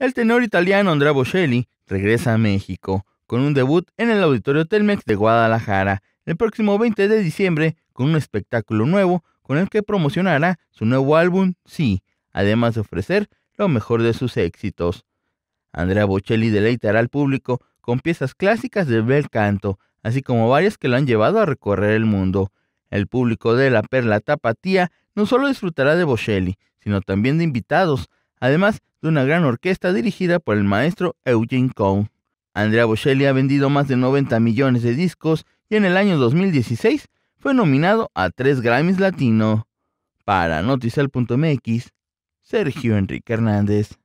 El tenor italiano Andrea Bocelli regresa a México con un debut en el Auditorio Telmex de Guadalajara el próximo 20 de diciembre con un espectáculo nuevo con el que promocionará su nuevo álbum Sí, además de ofrecer lo mejor de sus éxitos. Andrea Bocelli deleitará al público con piezas clásicas de bel canto, así como varias que lo han llevado a recorrer el mundo. El público de la Perla Tapatía no solo disfrutará de Bocelli, sino también de invitados, además de una gran orquesta dirigida por el maestro Eugene Cohn. Andrea Bocelli ha vendido más de 90 millones de discos y en el año 2016 fue nominado a tres Grammys Latino. Para Noticel.mx, Sergio Enrique Hernández.